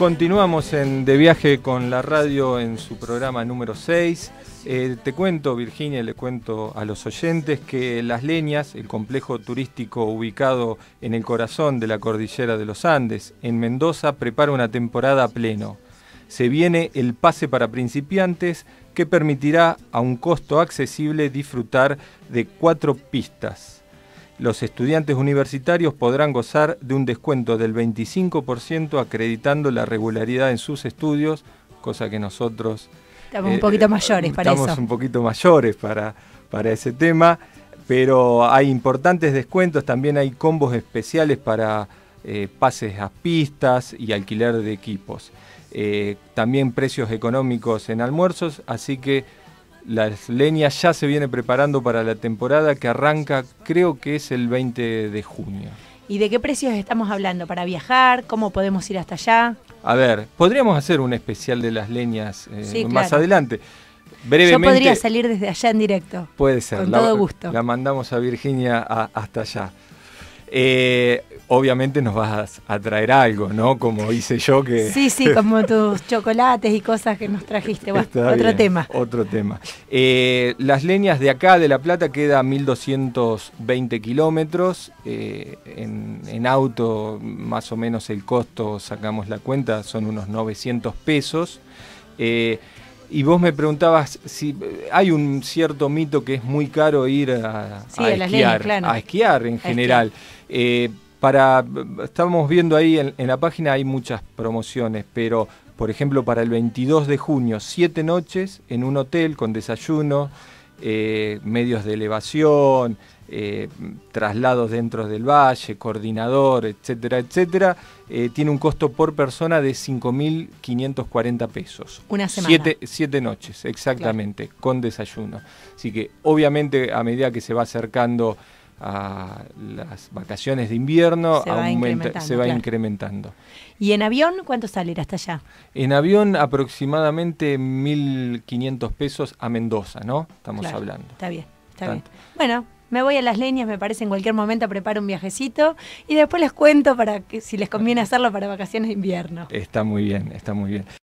Continuamos en De Viaje con la Radio en su programa número 6. Eh, te cuento, Virginia, le cuento a los oyentes que Las Leñas, el complejo turístico ubicado en el corazón de la cordillera de los Andes, en Mendoza, prepara una temporada a pleno. Se viene el pase para principiantes que permitirá a un costo accesible disfrutar de cuatro pistas los estudiantes universitarios podrán gozar de un descuento del 25% acreditando la regularidad en sus estudios, cosa que nosotros... Estamos un eh, poquito mayores para eso. Estamos un poquito mayores para, para ese tema, pero hay importantes descuentos, también hay combos especiales para eh, pases a pistas y alquiler de equipos. Eh, también precios económicos en almuerzos, así que las leñas ya se viene preparando para la temporada que arranca, creo que es el 20 de junio. ¿Y de qué precios estamos hablando? ¿Para viajar? ¿Cómo podemos ir hasta allá? A ver, podríamos hacer un especial de las leñas eh, más adelante. Brevemente, Yo podría salir desde allá en directo. Puede ser. Con todo gusto. La mandamos a Virginia hasta allá. Eh, obviamente nos vas a, traer algo, ¿no? Como hice yo que... Sí, sí, como tus chocolates y cosas que nos trajiste. otro tema. Otro tema. Eh, las leñas de acá, de La Plata, queda 1220 kilómetros. Eh, en, en, auto, más o menos el costo, sacamos la cuenta, son unos 900 pesos. Y vos me preguntabas si eh, hay un cierto mito que es muy caro ir a, esquiar, a esquiar en general. Eh, para estábamos viendo ahí en, en, la página hay muchas promociones, pero por ejemplo para el 22 de junio siete noches en un hotel con desayuno. Eh, medios de elevación, eh, traslados dentro del valle, coordinador, etcétera, etcétera, eh, tiene un costo por persona de 5.540 pesos. Una semana. Siete, noches, exactamente, con desayuno. Así que obviamente a medida que se va acercando a las vacaciones de invierno se va, incrementando, se va incrementando. ¿Y en avión cuánto sale hasta allá? En avión aproximadamente 1.500 pesos a Mendoza, ¿no? Estamos hablando. Está bien, está bien. Bueno, me voy a las leñas, me parece en cualquier momento preparo un viajecito y después les cuento para que si les conviene hacerlo para vacaciones de invierno. Está muy bien, está muy bien.